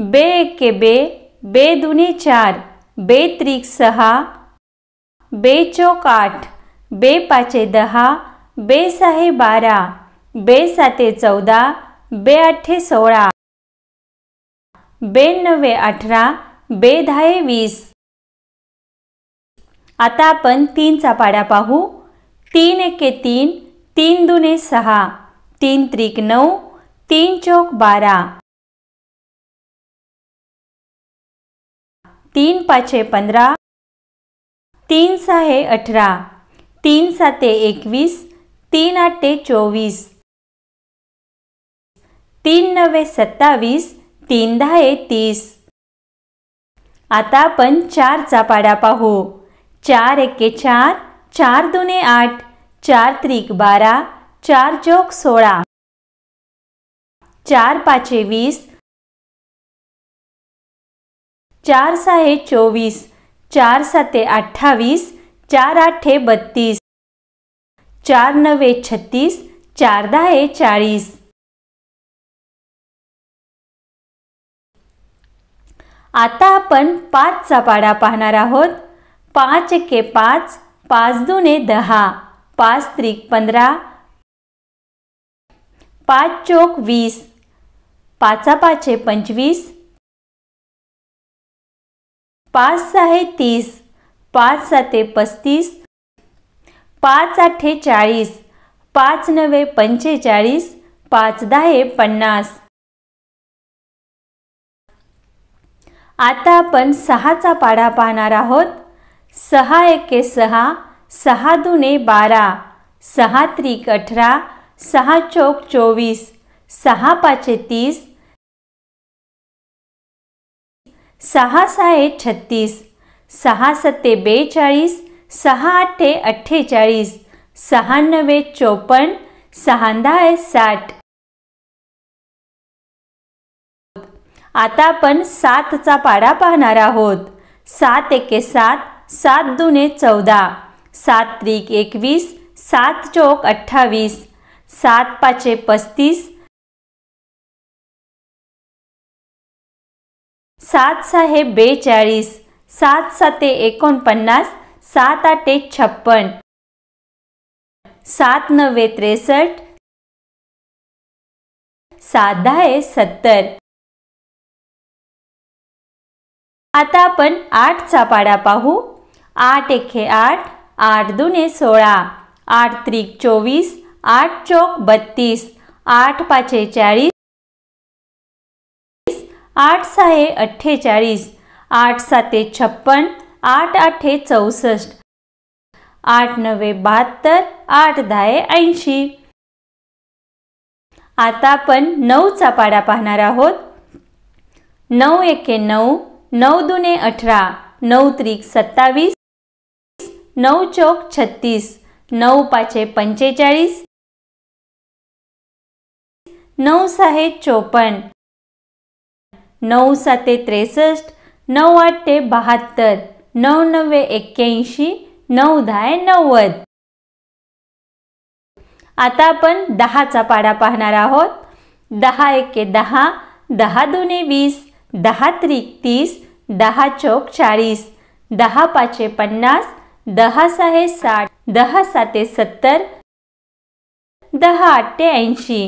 बे एके बे बे दुने चार बे त्रिक सहा बे चोक आठ बे पाचे दहा बे सहे बारा बे साते चौदा बे आठे सोळा बे नवे अठरा बे धाये वीस आता आपण तीनचा पाडा पाहू तीन एके तीन तीन दुने सहा तीन त्रिक नऊ तीन चोक बारा तीन पाचे पंधरा तीन सहा अठरा तीन साते एकवीस तीन आठे चोवीस तीन नवे सत्तावीस तीन दहा तीस आता आपण चारचा पाडा पाहू चार एके चार चार दुने आठ चार त्रिक बारा चार चौक सोळा चार पाचे वीस चार सहा चोवीस चार साते अठ्ठावीस चार आठे बत्तीस चार नवे छत्तीस चार दहा चाळीस आता आपण पाचचा पाडा पाहणार आहोत पाच एके पाच पाच दुने दहा पाच त्रिक पंधरा पाच चोक वीस पाचा पाचे पंचवीस पाच सहा तीस पाच साते पस्तीस पाच आठे चाळीस पाच नवे पंचेचाळीस पाच दहा पन्नास आता आपण सहाचा पाढा पाहणार आहोत सहा एके सहा सहा दुने बारा सहा त्रिक अठरा सहा चौक चोवीस सहा पाचे तीस सहा सहा छत्तीस सहा सत्ते बेचाळीस सहा आठे अठ्ठेचाळीस सहा नवे चोपन्न सहा दहा साठ आता आपण सातचा पाडा पाहणार आहोत सात एके सात सात दुने चौदा सात त्रिक एकवीस सात चौक अठ्ठावीस सात पाचे पस्तीस सात सहा बेचाळीस सात साते एकोणपन्नास सात आठे छप्पन सात नव्वे त्रेसष्ट सात दहा सत्तर आता आपण आठचा पाडा पाहू आठ एके आठ आठ दुने सोळा आठ त्रिक चोवीस आठ चोक बत्तीस आठ पाचे चाळीस आठ सहा अठ्ठेचाळीस आठ साते छप्पन आठ आठे चौसष्ट आठ नवे बहात्तर आठ दहा ऐंशी आता आपण नऊचा पाडा पाहणार आहोत नऊ एके नऊ नऊ दुने अठरा नऊ त्रिक सत्तावीस नऊ चौक छत्तीस नऊ पाचे पंचेचाळीस नऊ सहा चोपन्न नऊ साते त्रेसष्ट नऊ आठ ते बहात्तर नऊ नव्वे एक्क्याऐंशी नऊ दहा नव्वद आता आपण दहाचा पाडा पाहणार आहोत दहा एके दहा दहा दोने वीस दहा त्रिक तीस दहा चौक चाळीस दहा पाचे पन्नास दहा सहा साठ दहा साते सत्तर दहा आठ ते ऐंशी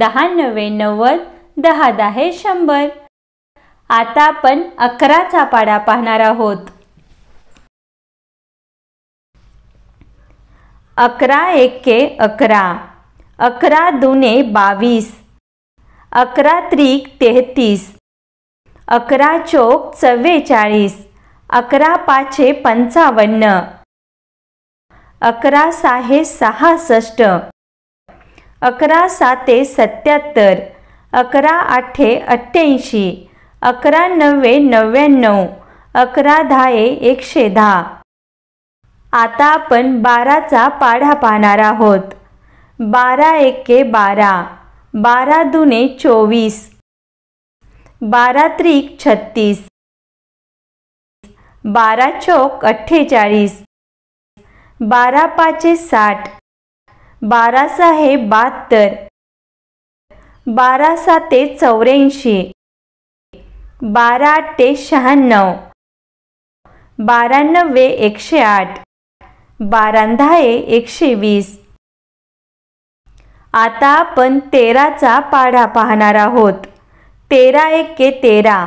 दहा नव्वे नव्वद दहा दहा शंभर आता आपण अकराचा पाडा पाहणार आहोत अकरा एके अकरा अकरा दुने बावीस अकरा त्रिक तेहतीस अकरा चोक चव्वेचाळीस अकरा पाचे पंचावन्न अकरा साहे सहासष्ट अकरा साते सत्याहत्तर अकरा आठे अठ्ठ्याऐंशी अकरा नव्वे नव्याण्णव अकरा दहाए एकशे दहा आता आपण बाराचा पाढा पाहणार आहोत बारा एके बारा बारा दुने चोवीस बारा त्रिक छत्तीस बारा चौक अठ्ठेचाळीस बारा पाचे साठ बारा सहा बहात्तर बारा साते चौऱ्याऐंशी बारा ते शहाण्णव बारानव्वे एकशे आठ बारांधाये एकशे वीस आता आपण तेराचा पाढा पाहणार आहोत तेरा एके तेरा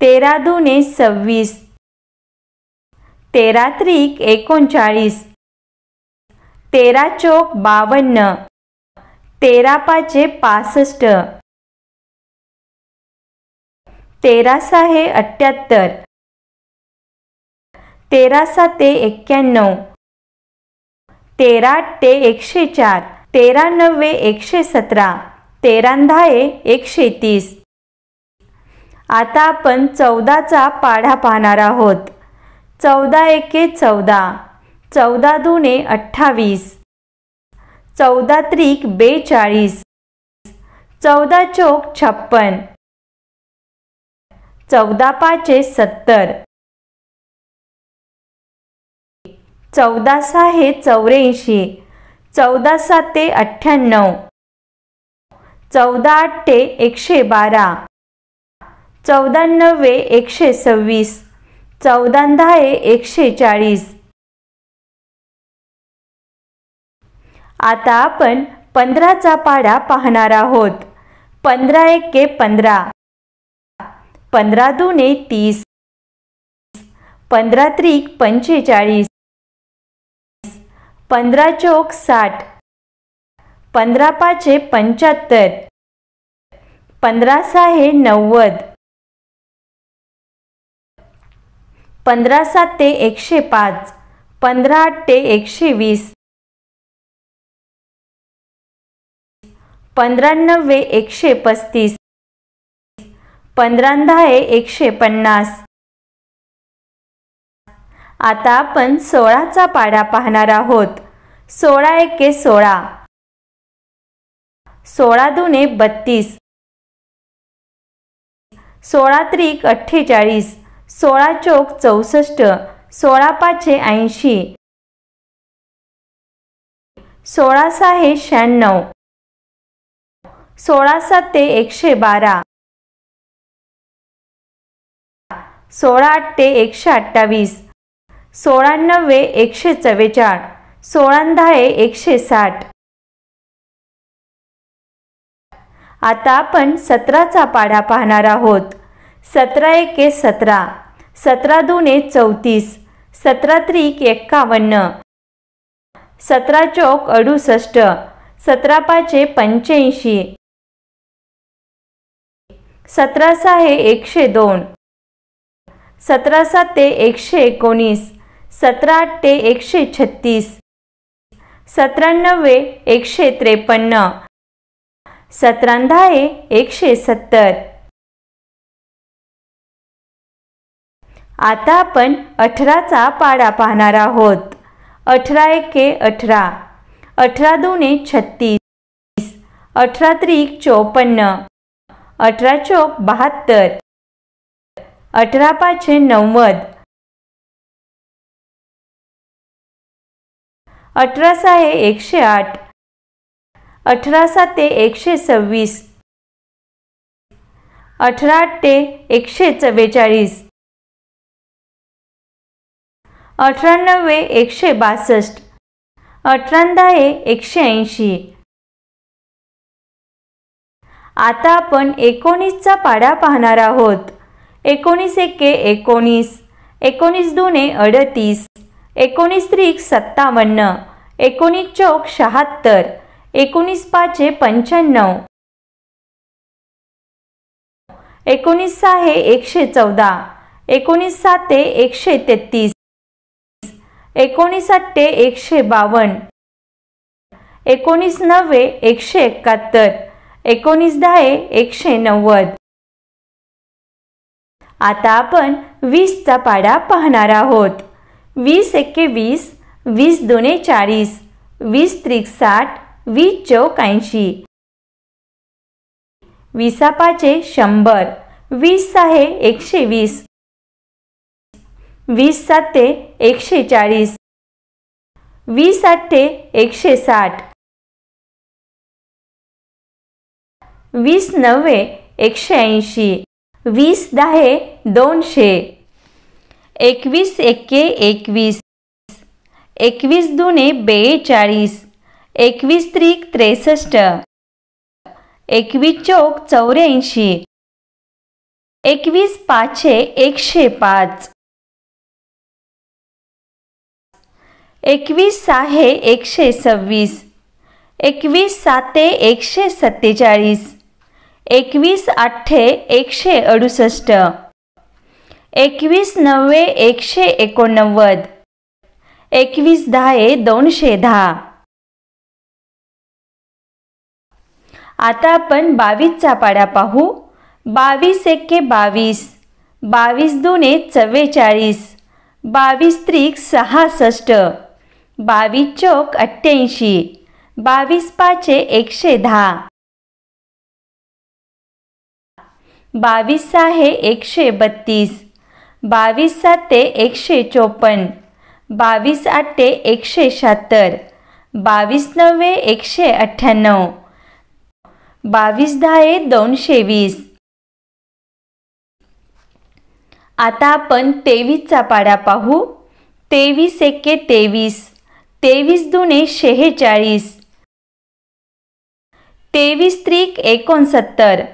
तेरा ए सव्वीस तेरा त्रिक एकोणचाळीस तेरा चौक बावन्न तेरा पाचे पासष्ट तेरासा हे अठ्ठ्याहत्तर तेरासा ते एक्क्याण्णव तेरा ते एकशे चार तेरा नव्वे एकशे सतरा तेरांधाये एकशे तीस आता आपण चौदाचा पाढा पाहणार आहोत चौदा एके चौदा चौदा दुने अठ्ठावीस चौदा त्रिक बेचाळीस चौदा चौक छप्पन चौदा पाचे सत्तर चौदा सहा चौऱ्याऐंशी चौदा साते अठ्ठ्याण्णव चौदा आठ ते एकशे बारा चौदा नव्वे एकशे सव्वीस चौदा दहा एकशे चाळीस आता आपण पंधराचा पाढा पाहणार आहोत पंधरा एके पंधरा पंधरा दुने तीस पंधरा त्रिक पंचेचाळीस पंधरा चौक साठ पंधरा पाचे पंच्याहत्तर पंधरा सहा नव्वद पंधरा सात ते एकशे पाच पंधरा आठ ते एकशे वीस पंधरा नव्वे एकशे पस्तीस पंधरा आहे एकशे पन्नास आता आपण सोळाचा पाडा पाहणार आहोत सोळा एके सोळा सोळा दुने बत्तीस सोळा त्रिक अठ्ठेचाळीस सोळा चौक चौसष्ट सोळा पाचशे ऐंशी सोळा सहा शहाण्णव सोळा सात ते एकशे बारा सोळा आठ ते एकशे अठ्ठावीस सोळाण्णवे एकशे चव्वेचाळ दहा एकशे साठ आता आपण सतराचा पाढा पाहणार आहोत सतरा एके सतरा सतरा दोन ए चौतीस सतरा त्रिक एक्कावन्न सतरा चौक अडुसष्ट सतरा पाचे पंच्याऐंशी सतरा सहा एकशे दोन सतरा सात ते एकशे एकोणीस सतरा आठ ते एकशे छत्तीस सत्त्याण्णवे एकशे त्रेपन्न सतरांधाए एकशे सत्तर आता आपण अठराचा पाडा पाहणार आहोत अठरा एके अठरा अठरा दोन दोने छत्तीस अठरा त्रिक चोपन्न अठरा चौक बहात्तर अठरा पाचशे नव्वद अठरा सहा एकशे आठ अठरा ते एकशे सव्वीस अठरा आठ ते एकशे चव्वेचाळीस अठरा नव्वे एकशे बासष्ट अठरा दहा एकशे ऐंशी आता आपण एकोणीसचा पाडा पाहणार आहोत एकोणीस एके एकोणीस एकोणीस दोने अडतीस एकोणीस त्रिक सत्तावन्न एकोणीस चौक शहात्तर एकोणीस पाचे पंच्याण्णव एकोणीस सहा हे एकशे चौदा एकोणीस साते एकशे तेहतीस एकोणीस अठ्ठे एकशे बावन्न एकोणीस नव्वे एकशे एकाहत्तर एकोणीस दहा एकशे नव्वद आता आपण वीसचा पाडा पाहणार आहोत वीस एके वीस वीस दोने चाळीस वीस त्रिक साठ वीस चौक ऐंशी वीसा पाचे शंभर वीस आहे एकशे वीस वीस सात ते एकशे चाळीस वीस आठ ते एकशे साठ वीस नव्वे एकशे ऐंशी वीस दहा दोनशे एकवीस एके एकवीस एकवीस दुने बेचाळीस एकवीस त्रिक त्रेसष्ट एकवीस चौक चौऱ्याऐंशी एकवीस पाचशे एकशे पाच एकवीस सहा एकशे सव्वीस एकवीस साते एकशे सत्तेचाळीस एकवीस आठे एकशे अडुसष्ट एकवीस नव्वे एकशे एकोणनव्वद एकवीस दहा दोनशे दहा आता आपण बावीसचा पाडा पाहू बावीस एके बावीस बावीस दोने चव्वेचाळीस बावीस त्रिक सहासष्ट बावीस चौक अठ्ठ्याऐंशी बावीस पाचे एकशे दहा बावीस सहा हे एकशे बत्तीस बावीस सात ते एकशे चोपन्न बावीस आठ ते एकशे शहात्तर बावीस नव्वे एकशे अठ्ठ्याण्णव बावीस दहा हे दोनशे वीस आता आपण तेवीसचा पाडा पाहू तेवीस एके तेवीस तेवीस दुने शेहेचाळीस तेवीस त्रिक एकोणसत्तर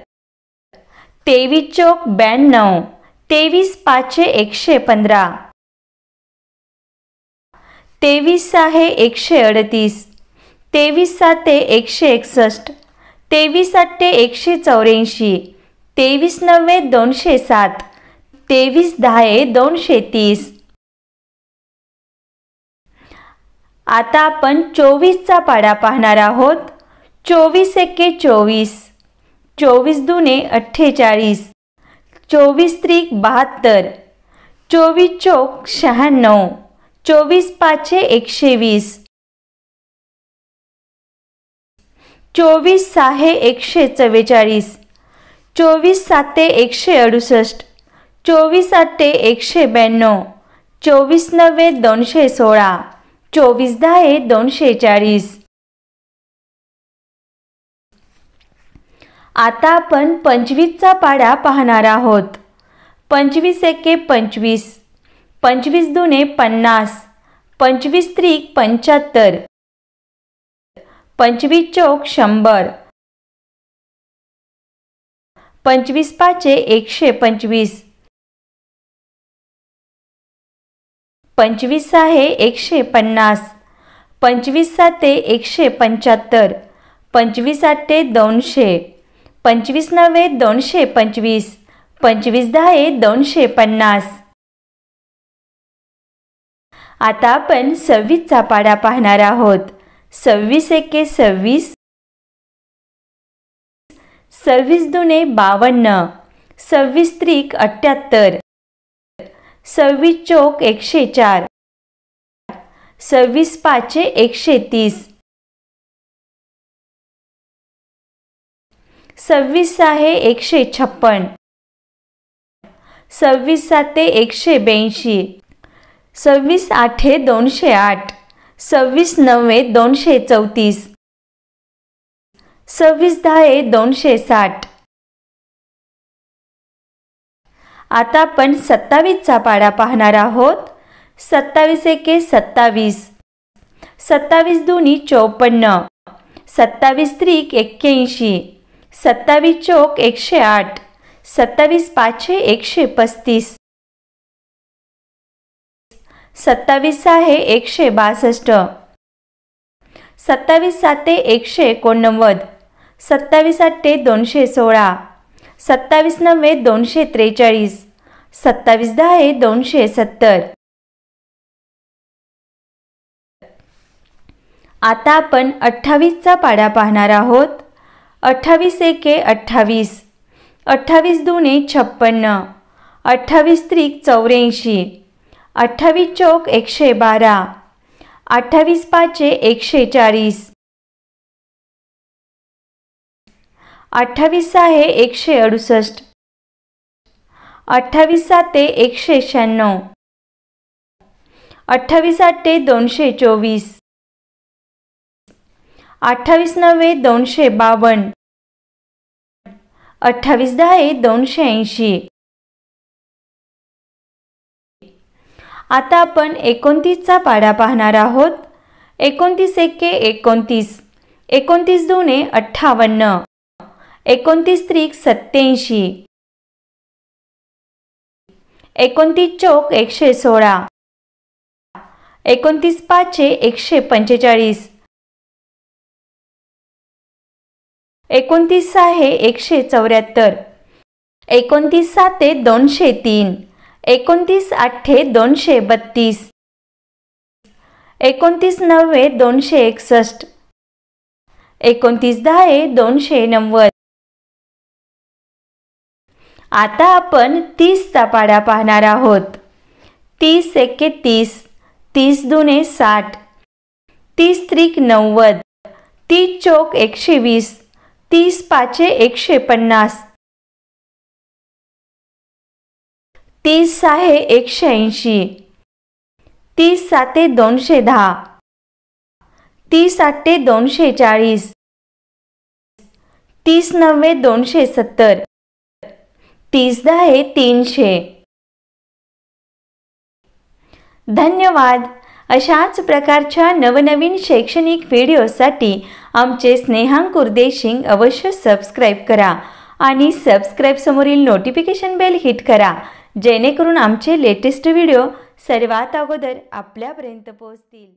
तेवीस चौक ब्याण्णव तेवीस पाचशे एकशे पंधरा तेवीस सहा एकशे अडतीस तेवीस साते एकशे एकसष्ट तेवीस ते एकशे चौऱ्याऐंशी तेवीस नव्वे दोनशे सात तेवीस दहा दोनशे तीस आता आपण चोवीसचा पाडा पाहणार आहोत चोवीस एके चोवीस चोवीस दुने अठ्ठेचाळीस चोवीस त्रिक बहात्तर चोवीस चोक शहाण्णव चोवीस पाचशे एकशे वीस चोवीस सहा एकशे चव्वेचाळीस चोवीस साते एकशे अडुसष्ट चोवीस आठे एकशे ब्याण्णव चोवीस नव्वे दोनशे सोळा चोवीस दहा दोनशे चाळीस आता आपण पंचवीसचा पाडा पाहणार आहोत पंचवीस एके पंचवीस पंचवीस दुने पन्नास पंचवीस त्रिक पंच्याहत्तर पंचवीस चौक शंभर पंचवीस पाचे एकशे पंचवीस पंचवीस आहे एकशे पन्नास पंचवीस साते एकशे पंच्याहत्तर पंचवीस आठे दोनशे पंचवीस नव्हे दोनशे पंचवीस पंचवीस दहा दोनशे पन्नास आता आपण सव्वीसचा पाडा पाहणार आहोत सव्वीस एके सव्वीस सव्वीस दुने बावन्न सव्वीस त्रिक अठ्ठ्याहत्तर सव्वीस चौक एकशे चार सव्वीस पाचशे एकशे तीस सव्वीस आहे एकशे छप्पन सव्वीस साते एकशे ब्याऐंशी सव्वीस आठे दोनशे आठ सव्वीस नव्वे दोनशे चौतीस सव्वीस दहा दोनशे साठ आता आपण सत्तावीसचा पाडा पाहणार आहोत सत्तावीस एके सत्तावीस सत्तावीस दोन्ही चौपन्न सत्तावीस त्रिक एक्क्याऐंशी सत्तावीस चौक एकशे आठ सत्तावीस पाचशे एकशे पस्तीस सत्तावीस आहे एकशे बासष्ट सत्तावीस साते एकशे एकोणनव्वद सत्तावीस आठे दोनशे सोळा सत्तावीस नव्वे दोनशे त्रेचाळीस सत्तावीस दहा आहे दोनशे सत्तर आता आपण अठ्ठावीसचा पाडा पाहणार आहोत अठ्ठावीस एके अठ्ठावीस अठ्ठावीस दोने छप्पन्न अठ्ठावीस त्रिक चौऱ्याऐंशी अठ्ठावीस चौक एकशे बारा अठ्ठावीस पाचे एकशे चाळीस अठ्ठावीस आहे एकशे अडुसष्ट अठ्ठावीस साते एकशे शहाण्णव अठ्ठावीस आठ दोनशे चोवीस अठ्ठावीस नव्वे दोनशे बावन्न अठ्ठावीस दहा दोनशे ऐंशी आता आपण एकोणतीसचा पाढा पाहणार आहोत एकोणतीस एके एकोणतीस एकोणतीस दोने अठ्ठावन्न एकोणतीस त्रिक सत्त्याऐंशी एकोणतीस चौक एकशे सोळा एकोणतीस पाचशे एकशे पंचेचाळीस एकोणतीस आहे एकशे चौऱ्याहत्तर एकोणतीस साते दोनशे तीन एकोणतीस हे दोनशे बत्तीस एकोणतीस नव्वे दोनशे एकसष्ट एकोणतीस दहा दोनशे नव्वद आता आपण तीसचा पाडा पाहणार आहोत तीस एके तीस तीस दुने साठ तीस त्रिक नव्वद तीस चौक एकशे वीस तीस पाचे एकशे पन्नास तीस सहा एकशे ऐंशी तीस साते दोनशे दहा तीस आठे दोनशे चाळीस तीस नव्वे दोनशे सत्तर तीस दहा तीनशे धन्यवाद अशाच प्रकारच्या नवनवीन शैक्षणिक व्हिडिओसाठी आमचे स्नेहांग कुर्देशिंग अवश्य सबस्क्राईब करा आणि सबस्क्राईबसमोरील नोटिफिकेशन बेल हिट करा जेणेकरून आमचे लेटेस्ट व्हिडिओ सर्वात अगोदर आपल्यापर्यंत पोहोचतील